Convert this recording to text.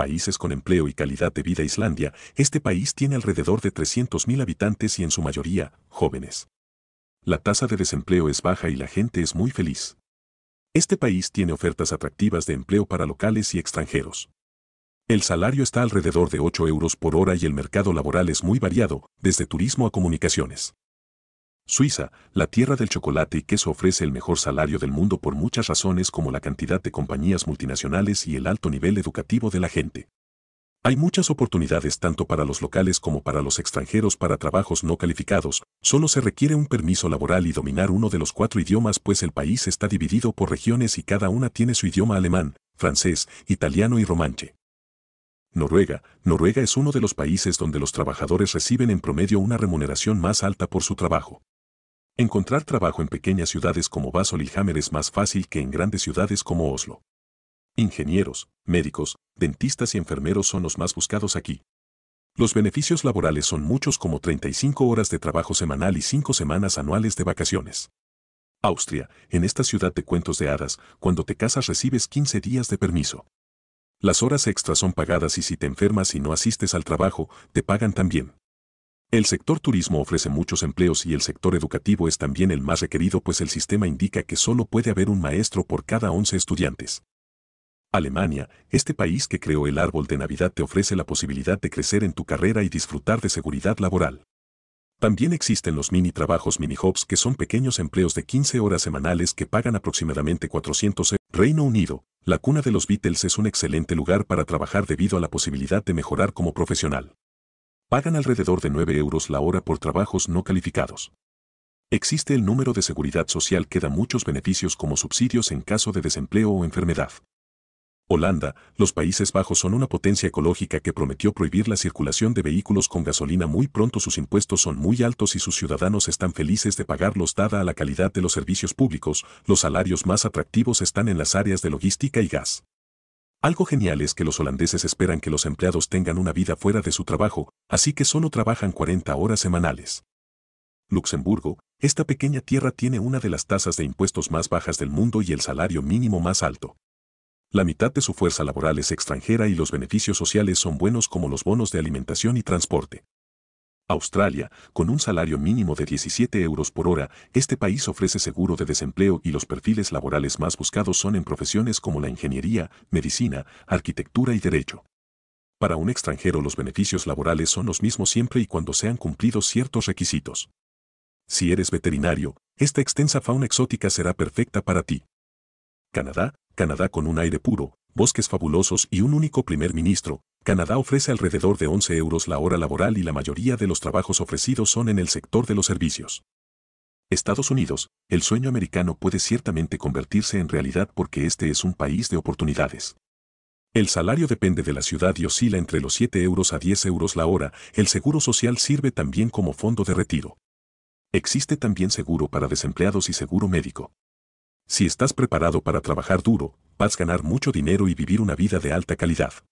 países con empleo y calidad de vida Islandia, este país tiene alrededor de 300.000 habitantes y en su mayoría, jóvenes. La tasa de desempleo es baja y la gente es muy feliz. Este país tiene ofertas atractivas de empleo para locales y extranjeros. El salario está alrededor de 8 euros por hora y el mercado laboral es muy variado, desde turismo a comunicaciones. Suiza, la tierra del chocolate y queso ofrece el mejor salario del mundo por muchas razones como la cantidad de compañías multinacionales y el alto nivel educativo de la gente. Hay muchas oportunidades tanto para los locales como para los extranjeros para trabajos no calificados, solo se requiere un permiso laboral y dominar uno de los cuatro idiomas pues el país está dividido por regiones y cada una tiene su idioma alemán, francés, italiano y romanche. Noruega. Noruega es uno de los países donde los trabajadores reciben en promedio una remuneración más alta por su trabajo. Encontrar trabajo en pequeñas ciudades como Basel y Hammer es más fácil que en grandes ciudades como Oslo. Ingenieros, médicos, dentistas y enfermeros son los más buscados aquí. Los beneficios laborales son muchos como 35 horas de trabajo semanal y 5 semanas anuales de vacaciones. Austria, en esta ciudad de cuentos de hadas, cuando te casas recibes 15 días de permiso. Las horas extras son pagadas y si te enfermas y no asistes al trabajo, te pagan también. El sector turismo ofrece muchos empleos y el sector educativo es también el más requerido pues el sistema indica que solo puede haber un maestro por cada 11 estudiantes. Alemania, este país que creó el árbol de Navidad te ofrece la posibilidad de crecer en tu carrera y disfrutar de seguridad laboral. También existen los mini trabajos mini jobs que son pequeños empleos de 15 horas semanales que pagan aproximadamente 400 euros. Reino Unido, la cuna de los Beatles es un excelente lugar para trabajar debido a la posibilidad de mejorar como profesional pagan alrededor de 9 euros la hora por trabajos no calificados. Existe el número de seguridad social que da muchos beneficios como subsidios en caso de desempleo o enfermedad. Holanda, los Países Bajos son una potencia ecológica que prometió prohibir la circulación de vehículos con gasolina muy pronto sus impuestos son muy altos y sus ciudadanos están felices de pagarlos dada a la calidad de los servicios públicos, los salarios más atractivos están en las áreas de logística y gas. Algo genial es que los holandeses esperan que los empleados tengan una vida fuera de su trabajo, así que solo trabajan 40 horas semanales. Luxemburgo, esta pequeña tierra tiene una de las tasas de impuestos más bajas del mundo y el salario mínimo más alto. La mitad de su fuerza laboral es extranjera y los beneficios sociales son buenos como los bonos de alimentación y transporte. Australia, con un salario mínimo de 17 euros por hora, este país ofrece seguro de desempleo y los perfiles laborales más buscados son en profesiones como la ingeniería, medicina, arquitectura y derecho. Para un extranjero los beneficios laborales son los mismos siempre y cuando sean cumplidos ciertos requisitos. Si eres veterinario, esta extensa fauna exótica será perfecta para ti. Canadá, Canadá con un aire puro, bosques fabulosos y un único primer ministro, Canadá ofrece alrededor de 11 euros la hora laboral y la mayoría de los trabajos ofrecidos son en el sector de los servicios. Estados Unidos, el sueño americano puede ciertamente convertirse en realidad porque este es un país de oportunidades. El salario depende de la ciudad y oscila entre los 7 euros a 10 euros la hora, el seguro social sirve también como fondo de retiro. Existe también seguro para desempleados y seguro médico. Si estás preparado para trabajar duro, vas a ganar mucho dinero y vivir una vida de alta calidad.